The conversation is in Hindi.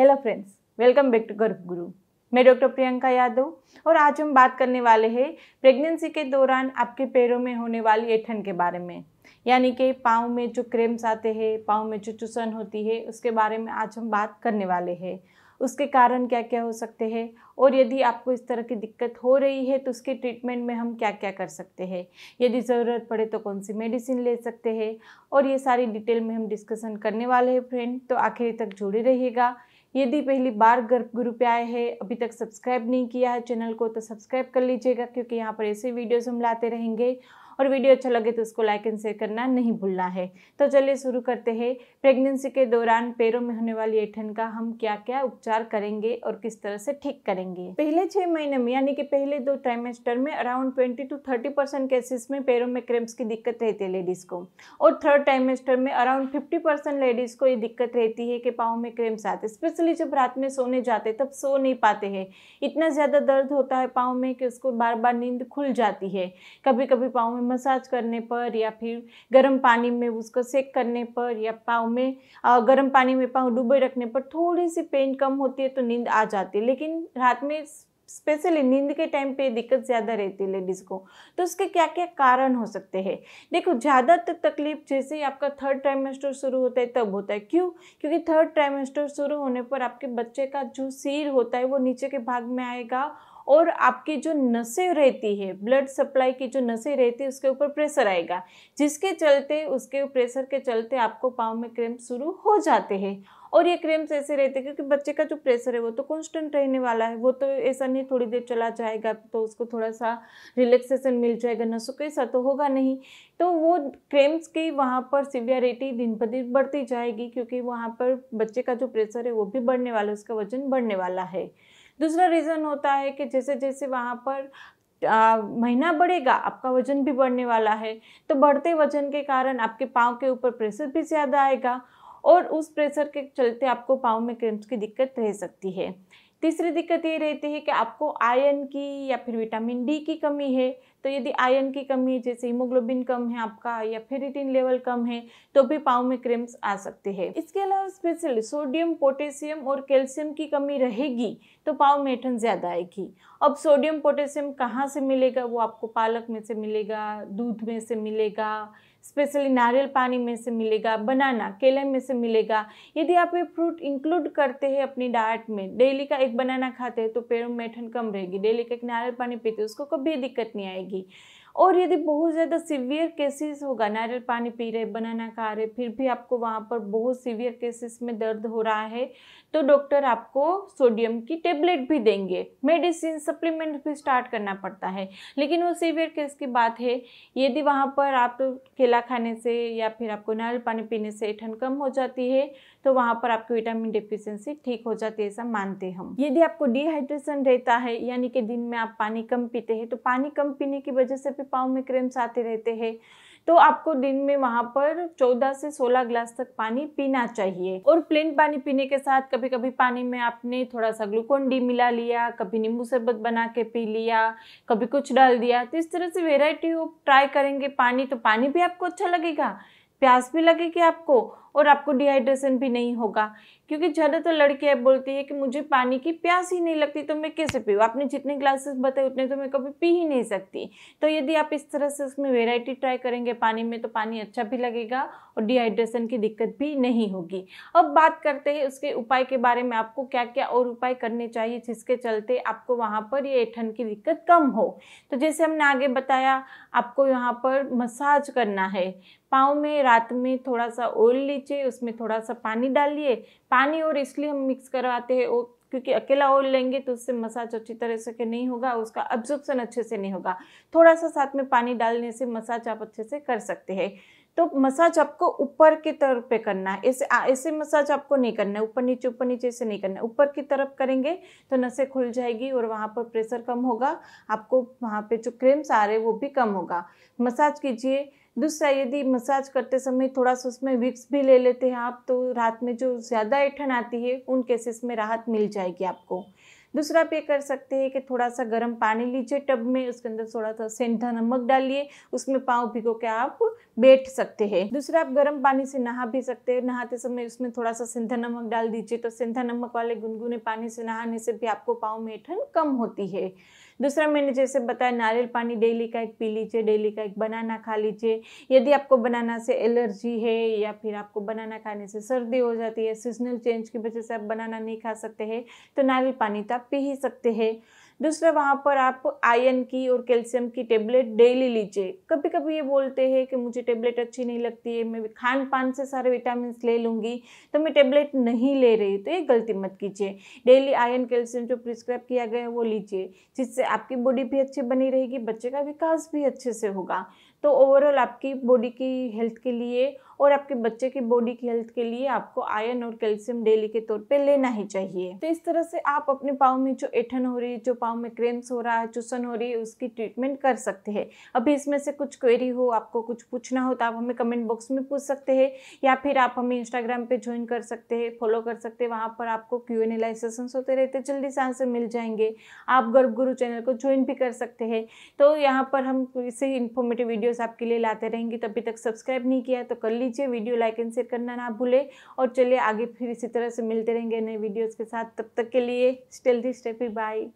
hello friends welcome back to Garbh Guru मैं डॉक्टर प्रियंका यादव और आज हम बात करने वाले हैं प्रेगनेंसी के दौरान आपके पैरों में होने वाली ऐठन के बारे में यानी कि पाँव में जो क्रेम्स आते हैं पाँव में जो चुसन होती है उसके बारे में आज हम बात करने वाले हैं उसके कारण क्या क्या हो सकते हैं और यदि आपको इस तरह की दिक्कत हो रही है तो उसके ट्रीटमेंट में हम क्या क्या कर सकते हैं यदि ज़रूरत पड़े तो कौन सी मेडिसिन ले सकते हैं और ये सारी डिटेल में हम डिस्कशन करने वाले हैं फ्रेंड तो आखिर तक जुड़े रहिएगा यदि पहली बार गर्भ गुरु पे आए हैं अभी तक सब्सक्राइब नहीं किया है चैनल को तो सब्सक्राइब कर लीजिएगा क्योंकि यहाँ पर ऐसे वीडियोज़ हम लाते रहेंगे और वीडियो अच्छा लगे तो उसको लाइक एंड शेयर करना नहीं भूलना है तो चलिए शुरू करते हैं प्रेगनेंसी के दौरान पैरों में होने वाली ऐठन का हम क्या क्या उपचार करेंगे और किस तरह से ठीक करेंगे पहले छः महीने में यानी कि पहले दो ट्राइमेस्टर में around twenty to thirty percent cases में पैरों में क्रेम्स की दिक्कत रहती है लेडीज़ को और थर्ड ट्राइमेस्टर में अराउंड फिफ्टी परसेंट लेडीज़ को ये दिक्कत रहती है कि पाँव में क्रेम्स आते स्पेशली जब रात में सोने जाते तब सो नहीं पाते हैं इतना ज़्यादा दर्द होता है पाँव में कि उसको बार बार नींद खुल जाती है कभी कभी पाँव में मसाज करने पर या फिर गर्म पानी में उसको सेक करने पर या पाँव में गर्म पानी में पाँव डूबे रखने पर थोड़ी सी पेन कम होती है तो नींद आ जाती है लेकिन रात में स्पेशली नींद के टाइम पे दिक्कत ज़्यादा रहती है लेडीज़ को तो उसके क्या क्या कारण हो सकते हैं देखो ज़्यादातर तकलीफ जैसे ही आपका थर्ड ट्राइमेस्टर शुरू होता है तब होता है क्यों क्योंकि थर्ड ट्राइमेस्टर शुरू होने पर आपके बच्चे का जो सिर होता है वो नीचे के भाग में आएगा और आपकी जो नसें रहती है ब्लड सप्लाई की जो नसें रहती है उसके ऊपर प्रेशर आएगा जिसके चलते उसके प्रेशर के चलते आपको पाँव में क्रैम्प शुरू हो जाते हैं और ये क्रेम्स ऐसे रहते हैं क्योंकि बच्चे का जो प्रेशर है वो तो कॉन्स्टेंट रहने वाला है वो तो ऐसा नहीं थोड़ी देर चला जाएगा तो उसको थोड़ा सा रिलैक्सेशन मिल जाएगा नसों के ऐसा तो होगा नहीं तो वो क्रेम्स की वहाँ पर सिवियरिटी दिन ब दिन बढ़ती जाएगी क्योंकि वहाँ पर बच्चे का जो प्रेशर है वो भी बढ़ने वाला है उसका वजन बढ़ने वाला है दूसरा रीज़न होता है कि जैसे जैसे वहाँ पर आ, महीना बढ़ेगा आपका वजन भी बढ़ने वाला है तो बढ़ते वजन के कारण आपके पाँव के ऊपर प्रेशर भी ज़्यादा आएगा और उस प्रेशर के चलते आपको पाँव में क्रम्स की दिक्कत रह सकती है तीसरी दिक्कत ये रहती है कि आपको आयरन की या फिर विटामिन डी की कमी है तो यदि आयरन की कमी है जैसे हीमोग्लोबिन कम है आपका या फेरिटिन लेवल कम है तो भी पाव में क्रिम्स आ सकते हैं इसके अलावा स्पेशली सोडियम पोटेशियम और कैल्शियम की कमी रहेगी तो पाव में ऐठन ज़्यादा आएगी अब सोडियम पोटेशियम कहाँ से मिलेगा वो आपको पालक में से मिलेगा दूध में से मिलेगा स्पेशली नारियल पानी में से मिलेगा बनाना केले में से मिलेगा यदि आप ये फ्रूट इंक्लूड करते हैं अपनी डाइट में डेली का एक बनाना खाते हैं तो पेड़ में ठंड कम रहेगी डेली का एक नारियल पानी पीते उसको कभी दिक्कत नहीं आएगी और यदि बहुत ज़्यादा सीवियर केसेस होगा नारियल पानी पी रहे बनाना खा रहे फिर भी आपको वहाँ पर बहुत सीवियर केसेस में दर्द हो रहा है तो डॉक्टर आपको सोडियम की टेबलेट भी देंगे मेडिसिन सप्लीमेंट भी स्टार्ट करना पड़ता है लेकिन वो सीवियर केस की बात है यदि वहाँ पर आप केला खाने से या फिर आपको नारियल पानी पीने से ठंड कम हो जाती है तो वहाँ पर आपकी विटामिन डिफिशेंसी ठीक हो जाती है ऐसा मानते हम यदि आपको डिहाइड्रेशन रहता है यानी कि दिन में आप पानी कम पीते हैं तो पानी कम पीने की वजह से भी पाँव में क्रेम्स आते रहते हैं तो आपको दिन में वहाँ पर 14 से 16 ग्लास तक पानी पीना चाहिए और प्लेन पानी पीने के साथ कभी कभी पानी में आपने थोड़ा सा ग्लूकोन डी मिला लिया कभी नींबू शरबत बना के पी लिया कभी कुछ डाल दिया तो इस तरह से वेराइटी आप ट्राई करेंगे पानी तो पानी भी आपको अच्छा लगेगा प्यास भी लगेगी आपको और आपको डिहाइड्रेशन भी नहीं होगा क्योंकि ज़्यादातर तो लड़कियाँ बोलती है कि मुझे पानी की प्यास ही नहीं लगती तो मैं कैसे पीऊँ आपने जितने ग्लासेस बताए उतने तो मैं कभी पी ही नहीं सकती तो यदि आप इस तरह से उसमें वेराइटी ट्राई करेंगे पानी में तो पानी अच्छा भी लगेगा और डिहाइड्रेशन की दिक्कत भी नहीं होगी अब बात करते हैं उसके उपाय के बारे में आपको क्या क्या और उपाय करने चाहिए जिसके चलते आपको वहाँ पर ये ठंड की दिक्कत कम हो तो जैसे हमने आगे बताया आपको यहाँ पर मसाज करना है पाँव में रात में थोड़ा सा ऑयल लीजिए उसमें थोड़ा सा पानी डालिए पानी और इसलिए हम मिक्स करवाते हैं और क्योंकि अकेला ऑयल लेंगे तो उससे मसाज अच्छी तरह से नहीं होगा उसका अब्जॉर्प्शन अच्छे से नहीं होगा थोड़ा सा साथ में पानी डालने से मसाज आप अच्छे से कर सकते हैं तो मसाज आपको ऊपर की तरफ पे करना है ऐसे ऐसे मसाज आपको नहीं करना है ऊपर नीचे ऊपर नीचे ऐसे नहीं करना है ऊपर की तरफ करेंगे तो नसें खुल जाएगी और वहाँ पर प्रेशर कम होगा आपको वहाँ पे जो क्रेम्स आ रहे हैं वो भी कम होगा मसाज कीजिए दूसरा यदि मसाज करते समय थोड़ा सा उसमें विक्स भी ले लेते हैं आप तो रात में जो ज़्यादा ऐठन आती है उन केसेस में राहत मिल जाएगी आपको दूसरा आप ये कर सकते हैं कि थोड़ा सा गर्म पानी लीजिए टब में उसके अंदर थोड़ा सा सेंधा नमक डालिए उसमें पाँव भिगो के आप बैठ सकते हैं दूसरा आप गर्म पानी से नहा भी सकते हैं नहाते समय उसमें थोड़ा सा सेंधा नमक डाल दीजिए तो सेंधा नमक वाले गुनगुने पानी से नहाने से भी आपको पाँव में ऐठन कम होती है दूसरा मैंने जैसे बताया नारियल पानी डेली का एक पी लीजिए डेली का एक बनाना खा लीजिए यदि आपको बनाना से एलर्जी है या फिर आपको बनाना खाने से सर्दी हो जाती है सीजनल चेंज की वजह से आप बनाना नहीं खा सकते हैं तो नारियल पानी तो आप पी ही सकते हैं दूसरा वहाँ पर आप आयन की और कैल्शियम की टेबलेट डेली लीजिए कभी कभी ये बोलते हैं कि मुझे टेबलेट अच्छी नहीं लगती है मैं खान पान से सारे विटामिन ले लूँगी तो मैं टेबलेट नहीं ले रही तो ये गलती मत कीजिए डेली आयन कैल्शियम जो प्रिस्क्राइब किया गया है वो लीजिए जिससे आपकी बॉडी भी अच्छी बनी रहेगी बच्चे का विकास भी अच्छे से होगा तो ओवरऑल आपकी बॉडी की हेल्थ के लिए और आपके बच्चे की बॉडी की हेल्थ के लिए आपको आयरन और कैल्शियम डेली के तौर पर लेना ही चाहिए तो इस तरह से आप अपने पाँव में जो एठन हो रही है जो पाँव में क्रेम्स हो रहा है चूसन हो रही है उसकी ट्रीटमेंट कर सकते हैं अभी इसमें से कुछ क्वेरी हो आपको कुछ पूछना हो तो आप हमें कमेंट बॉक्स में पूछ सकते हैं या फिर आप हमें इंस्टाग्राम पर ज्वाइन कर सकते हैं फॉलो कर सकते हैं वहाँ पर आपको क्यू एन एलाइसेशन होते रहते जल्दी से आंसर मिल जाएंगे आप गर्भ गुरु चैनल को ज्वाइन भी कर सकते हैं तो यहाँ पर हम इसे इन्फॉर्मेटिव वीडियोज़ आपके लिए लाते रहेंगे तभी तक सब्सक्राइब नहीं किया तो कर लीजिए कीजिए वीडियो लाइक एंड शेयर करना ना भूले और चलिए आगे फिर इसी तरह से मिलते रहेंगे नए वीडियोज़ के साथ तब तक के लिए स्टेल दी स्टेफी बाय